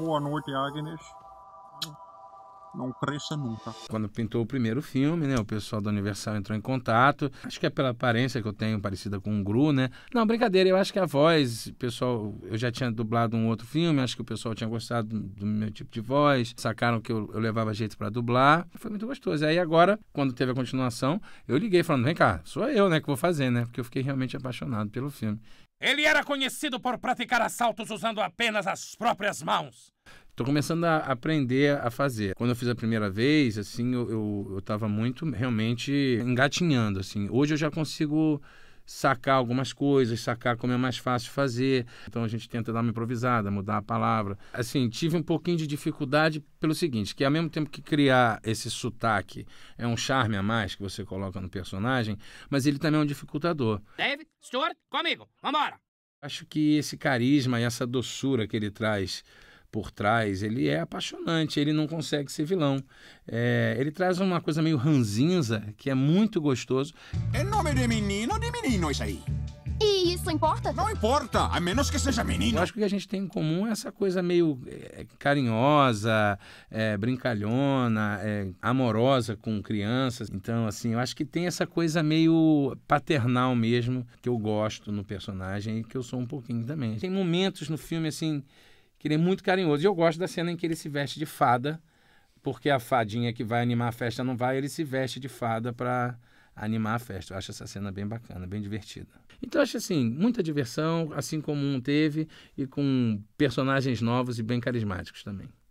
more North is. não cresça nunca. Quando pintou o primeiro filme, né, o pessoal da Universal entrou em contato. Acho que é pela aparência que eu tenho, parecida com o Gru, né? Não, brincadeira, eu acho que a voz, pessoal, eu já tinha dublado um outro filme, acho que o pessoal tinha gostado do meu tipo de voz, sacaram que eu, eu levava jeito para dublar. Foi muito gostoso. Aí agora, quando teve a continuação, eu liguei falando: "Vem cá, sou eu, né, que vou fazer, né?" Porque eu fiquei realmente apaixonado pelo filme. Ele era conhecido por praticar assaltos usando apenas as próprias mãos. Tô começando a aprender a fazer. Quando eu fiz a primeira vez, assim, eu, eu, eu tava muito realmente engatinhando, assim. Hoje eu já consigo sacar algumas coisas, sacar como é mais fácil fazer. Então a gente tenta dar uma improvisada, mudar a palavra. Assim, tive um pouquinho de dificuldade pelo seguinte, que ao mesmo tempo que criar esse sotaque é um charme a mais que você coloca no personagem, mas ele também é um dificultador. David, Stuart, comigo, vambora! Acho que esse carisma e essa doçura que ele traz por trás, ele é apaixonante, ele não consegue ser vilão. É, ele traz uma coisa meio ranzinza, que é muito gostoso. É nome de menino ou de menino isso aí. E isso importa? Não importa, a menos que seja menino. Eu acho que o que a gente tem em comum é essa coisa meio é, carinhosa, é, brincalhona, é, amorosa com crianças. Então, assim, eu acho que tem essa coisa meio paternal mesmo, que eu gosto no personagem e que eu sou um pouquinho também. Tem momentos no filme, assim, que ele é muito carinhoso. E eu gosto da cena em que ele se veste de fada, porque a fadinha que vai animar a festa não vai, ele se veste de fada para animar a festa. Eu acho essa cena bem bacana, bem divertida. Então acho assim, muita diversão, assim como um teve, e com personagens novos e bem carismáticos também.